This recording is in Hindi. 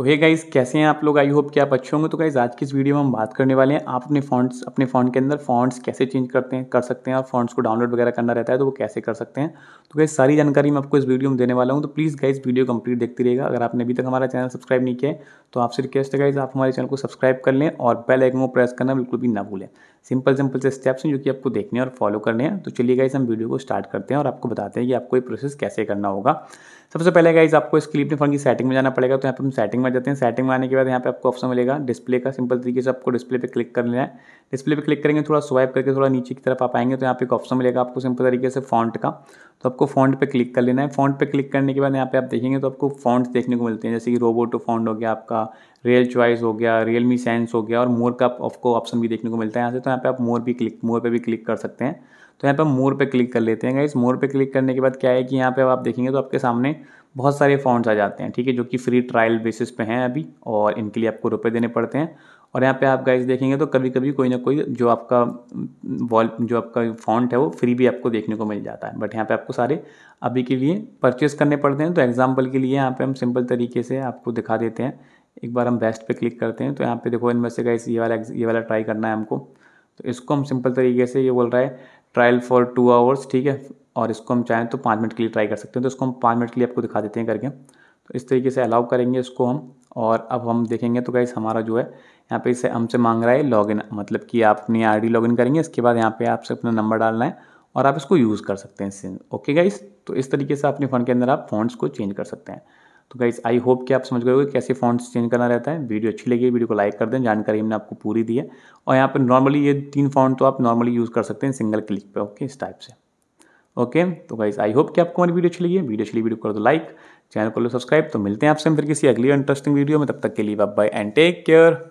तो हे गाइज़ कैसे हैं आप लोग आई होप कि आप अच्छे होंगे तो गाइज़ आज की इस वीडियो में हम बात करने वाले हैं आप अपने फॉन्ट्स अपने फॉन्ट के अंदर फॉन्ट्स कैसे चेंज करते हैं कर सकते हैं और फॉन्ट्स को डाउनलोड वगैरह करना रहता है तो वो कैसे कर सकते हैं तो गाइज़ सारी जानकारी मैं आपको इस वीडियो में देने वाला हूँ तो प्लीज़ गाइज़ वीडियो कंप्लीट देखते रहेगा अगर आपने अभी तक हमारा चैनल सब्सक्राइब नहीं किया तो आपसे रिक्वेस्ट है गाइज़ आप हमारे चैनल को सब्सक्राइब कर लें और बेल आइकन को प्रेस करना बिल्कुल भी ना भूलें सिंपल सिंपल से स्टेप्स हैं जो कि आपको देखने और फॉलो करने हैं तो चलिए गाइज़ हम वीडियो को स्टार्ट करते हैं और आपको बताते हैं कि आपको ये प्रोसेस कैसे करना होगा सबसे पहले गाइज़ आपको इसके लिए अपने फ़ोन की सेटिंग में जाना पड़ेगा तो यहाँ पर हम सेटिंग में मार जाते हैं सेटिंग में आने के बाद यहाँ पे आपको ऑप्शन मिलेगा डिस्प्ले का सिंपल तरीके से आपको डिस्प्ले पे क्लिक कर लेना है डिस्प्ले पे क्लिक करेंगे थोड़ा स्वाइप करके थोड़ा नीचे की तरफ आप आएंगे तो यहाँ पे एक ऑप्शन मिलेगा आपको सिंपल तरीके से फॉन्ट का तो आपको फॉन्ट पे क्लिक कर लेना है फॉन्ट पे क्लिक करने के बाद यहाँ पे आप देखेंगे तो आपको फॉन्ट देखने को मिलते हैं जैसे कि रोबोटो फॉन्ट हो गया आपका रियल चॉइस हो गया रियल मी सेंस हो गया और मोर का आपको ऑप्शन भी देखने को मिलता है यहाँ से तो यहाँ पे आप मोर भी क्लिक मोर पे भी क्लिक कर सकते हैं तो यहाँ पे मोर पे क्लिक कर लेते हैं इस मोर पे क्लिक करने के बाद क्या है कि यहाँ पे आप देखेंगे तो आपके सामने बहुत सारे फ़ॉन्ट्स आ जाते हैं ठीक है जो कि फ्री ट्रायल बेसिस पे हैं अभी और इनके लिए आपको रुपए देने पड़ते हैं और यहाँ पे आप गाइस देखेंगे तो कभी कभी कोई ना कोई जो आपका वॉल जो आपका फॉन्ट है वो फ्री भी आपको देखने को मिल जाता है बट यहाँ पे आपको सारे अभी के लिए परचेस करने पड़ते हैं तो एग्जाम्पल के लिए यहाँ पे हम सिंपल तरीके से आपको दिखा देते हैं एक बार हम बेस्ट पर क्लिक करते हैं तो यहाँ पे देखो इनमें से गाइस ये वाला ये वाला ट्राई करना है हमको तो इसको हम सिंपल तरीके से ये बोल रहा है ट्रायल फॉर टू आवर्स ठीक है और इसको हम चाहें तो पाँच मिनट के लिए ट्राई कर सकते हैं तो इसको हम पाँच मिनट के लिए आपको दिखा देते हैं करके तो इस तरीके से अलाउ करेंगे इसको हम और अब हम देखेंगे तो गाइस हमारा जो है यहाँ पे इसे हमसे मांग रहा है लॉगिन मतलब कि आप अपनी आईडी लॉगिन करेंगे इसके बाद यहाँ पे आपसे अपना नंबर डालना है और आप इसको यूज़ कर सकते हैं इससे ओके गाइस तो इस तरीके से अपने फ़ोन के अंदर आप फोनस को चेंज कर सकते हैं तो गाइस आई होप कि आप समझ गए कैसे फोन चेंज करना रहता है वीडियो अच्छी लगी वीडियो को लाइक कर दें जानकारी हमने आपको पूरी दी है और यहाँ पर नॉर्मली ये तीन फोन तो आप नॉर्मली यूज़ कर सकते हैं सिंगल क्लिक पर ओके इस टाइप से ओके तो गाइज आई होप कि आपको हमारी वीडियो अच्छी लगी है वीडियो अच्छी वीडियो कर दो लाइक चैनल कर लो सब्सक्राइब तो मिलते हैं आपसे हम फिर किसी अगली इंटरेस्टिंग वीडियो में तब तक के लिए बाय एंड टेक केयर